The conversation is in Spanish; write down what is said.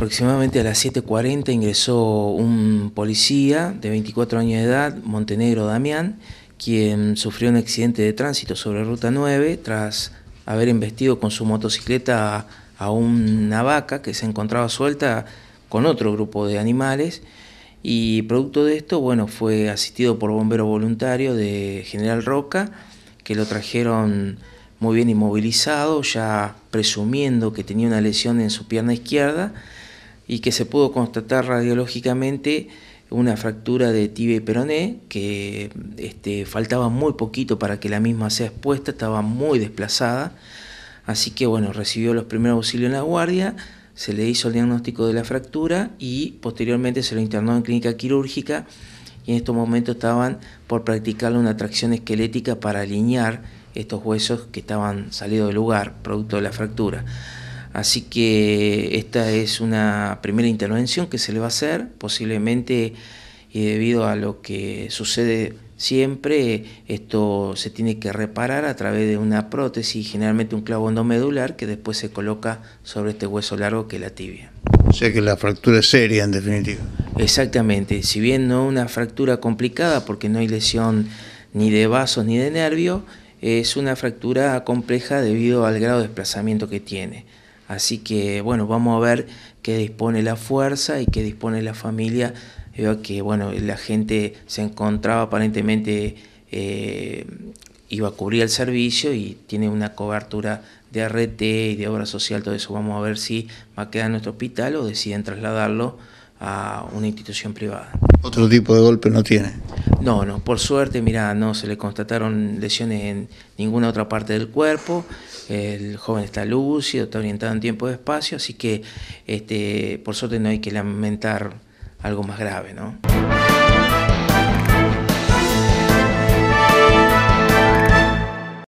Aproximadamente a las 7.40 ingresó un policía de 24 años de edad, Montenegro Damián, quien sufrió un accidente de tránsito sobre Ruta 9 tras haber embestido con su motocicleta a, una vaca que se encontraba suelta con otro grupo de animales y producto de esto, bueno, fue asistido por bombero voluntario de General Roca que lo trajeron muy bien inmovilizado, ya presumiendo que tenía una lesión en su pierna izquierda y que se pudo constatar radiológicamente una fractura de tibia y peroné que este, faltaba muy poquito para que la misma sea expuesta, estaba muy desplazada. Así que bueno, recibió los primeros auxilios en la guardia, se le hizo el diagnóstico de la fractura y posteriormente se lo internó en clínica quirúrgica y en estos momentos estaban por practicarle una tracción esquelética para alinear estos huesos que estaban salidos del lugar, producto de la fractura. Así que esta es una primera intervención que se le va a hacer, posiblemente y debido a lo que sucede siempre, esto se tiene que reparar a través de una prótesis, generalmente un clavo endomedular que después se coloca sobre este hueso largo que es la tibia. O sea que la fractura es seria en definitiva. Exactamente, si bien no una fractura complicada porque no hay lesión ni de vasos ni de nervio, es una fractura compleja debido al grado de desplazamiento que tiene. Así que bueno, vamos a ver qué dispone la fuerza y qué dispone la familia. Veo que bueno, la gente se encontraba aparentemente, eh, iba a cubrir el servicio y tiene una cobertura de RT y de obra social, todo eso. Vamos a ver si va a quedar en nuestro hospital o deciden trasladarlo a una institución privada. ¿Otro tipo de golpe no tiene? No, no, por suerte, mira, no se le constataron lesiones en ninguna otra parte del cuerpo. El joven está lúcido, está orientado en tiempo y espacio, así que este, por suerte no hay que lamentar algo más grave, ¿no?